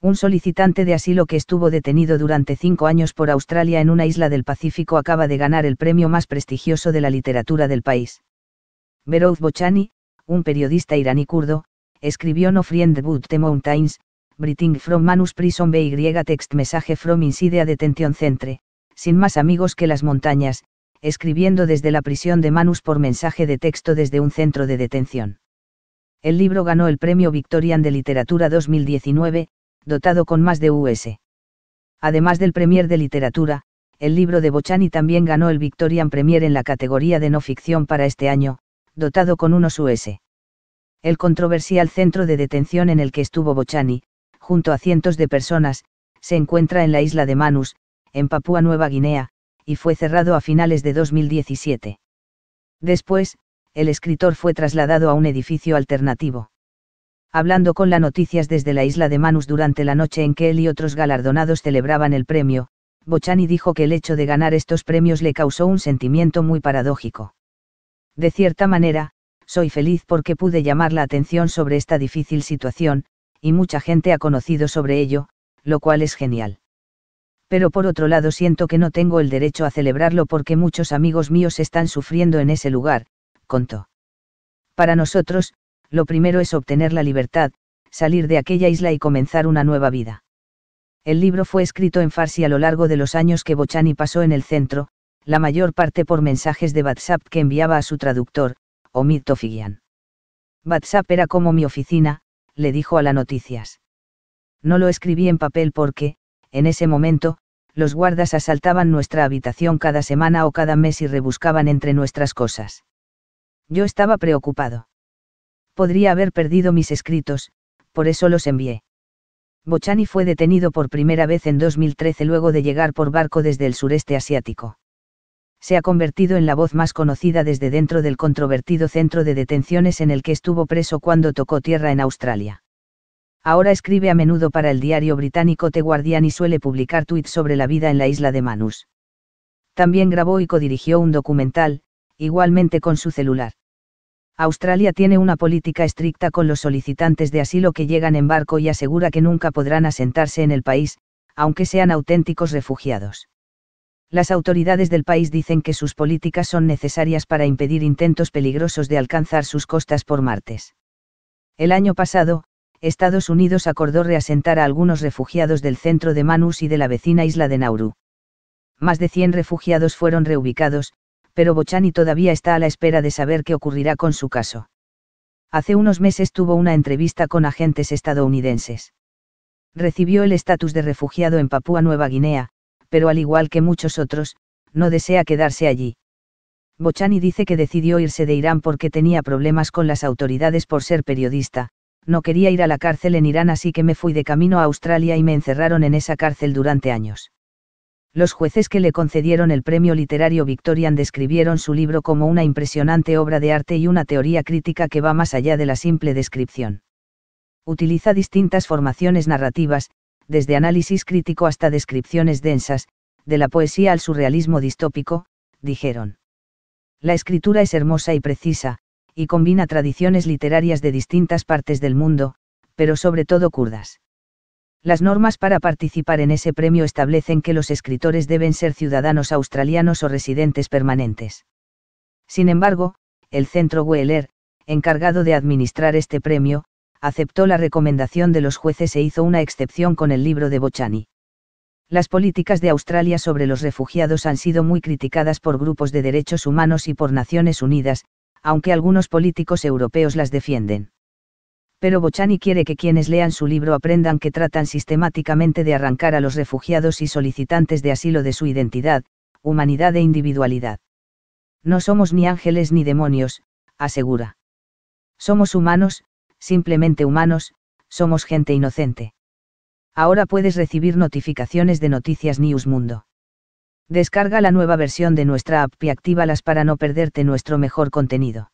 un solicitante de asilo que estuvo detenido durante cinco años por Australia en una isla del Pacífico acaba de ganar el premio más prestigioso de la literatura del país. Berouz Bochani, un periodista iraní kurdo, escribió No Friend But the Mountains, Briting from Manus Prison BY Text Message from Inside a Detention Centre, sin más amigos que las montañas, escribiendo desde la prisión de Manus por mensaje de texto desde un centro de detención. El libro ganó el Premio Victorian de Literatura 2019, dotado con más de US. Además del Premier de Literatura, el libro de Bochani también ganó el Victorian Premier en la categoría de no ficción para este año, dotado con unos US. El controversial centro de detención en el que estuvo Bochani, junto a cientos de personas, se encuentra en la isla de Manus, en Papúa Nueva Guinea, y fue cerrado a finales de 2017. Después, el escritor fue trasladado a un edificio alternativo hablando con la Noticias desde la isla de Manus durante la noche en que él y otros galardonados celebraban el premio, Bochani dijo que el hecho de ganar estos premios le causó un sentimiento muy paradójico. De cierta manera, soy feliz porque pude llamar la atención sobre esta difícil situación, y mucha gente ha conocido sobre ello, lo cual es genial. Pero por otro lado siento que no tengo el derecho a celebrarlo porque muchos amigos míos están sufriendo en ese lugar, contó. Para nosotros, lo primero es obtener la libertad, salir de aquella isla y comenzar una nueva vida. El libro fue escrito en farsi a lo largo de los años que Bochani pasó en el centro, la mayor parte por mensajes de WhatsApp que enviaba a su traductor, Omid Tofigian. WhatsApp era como mi oficina, le dijo a la noticias. No lo escribí en papel porque, en ese momento, los guardas asaltaban nuestra habitación cada semana o cada mes y rebuscaban entre nuestras cosas. Yo estaba preocupado podría haber perdido mis escritos, por eso los envié. Bochani fue detenido por primera vez en 2013 luego de llegar por barco desde el sureste asiático. Se ha convertido en la voz más conocida desde dentro del controvertido centro de detenciones en el que estuvo preso cuando tocó tierra en Australia. Ahora escribe a menudo para el diario británico The Guardian y suele publicar tweets sobre la vida en la isla de Manus. También grabó y codirigió un documental, igualmente con su celular. Australia tiene una política estricta con los solicitantes de asilo que llegan en barco y asegura que nunca podrán asentarse en el país, aunque sean auténticos refugiados. Las autoridades del país dicen que sus políticas son necesarias para impedir intentos peligrosos de alcanzar sus costas por martes. El año pasado, Estados Unidos acordó reasentar a algunos refugiados del centro de Manus y de la vecina isla de Nauru. Más de 100 refugiados fueron reubicados, pero Bochani todavía está a la espera de saber qué ocurrirá con su caso. Hace unos meses tuvo una entrevista con agentes estadounidenses. Recibió el estatus de refugiado en Papúa Nueva Guinea, pero al igual que muchos otros, no desea quedarse allí. Bochani dice que decidió irse de Irán porque tenía problemas con las autoridades por ser periodista, no quería ir a la cárcel en Irán así que me fui de camino a Australia y me encerraron en esa cárcel durante años. Los jueces que le concedieron el premio literario Victorian describieron su libro como una impresionante obra de arte y una teoría crítica que va más allá de la simple descripción. Utiliza distintas formaciones narrativas, desde análisis crítico hasta descripciones densas, de la poesía al surrealismo distópico, dijeron. La escritura es hermosa y precisa, y combina tradiciones literarias de distintas partes del mundo, pero sobre todo kurdas. Las normas para participar en ese premio establecen que los escritores deben ser ciudadanos australianos o residentes permanentes. Sin embargo, el Centro Weller, encargado de administrar este premio, aceptó la recomendación de los jueces e hizo una excepción con el libro de Bochani. Las políticas de Australia sobre los refugiados han sido muy criticadas por grupos de derechos humanos y por Naciones Unidas, aunque algunos políticos europeos las defienden pero Bochani quiere que quienes lean su libro aprendan que tratan sistemáticamente de arrancar a los refugiados y solicitantes de asilo de su identidad, humanidad e individualidad. No somos ni ángeles ni demonios, asegura. Somos humanos, simplemente humanos, somos gente inocente. Ahora puedes recibir notificaciones de Noticias News Mundo. Descarga la nueva versión de nuestra app y actívalas para no perderte nuestro mejor contenido.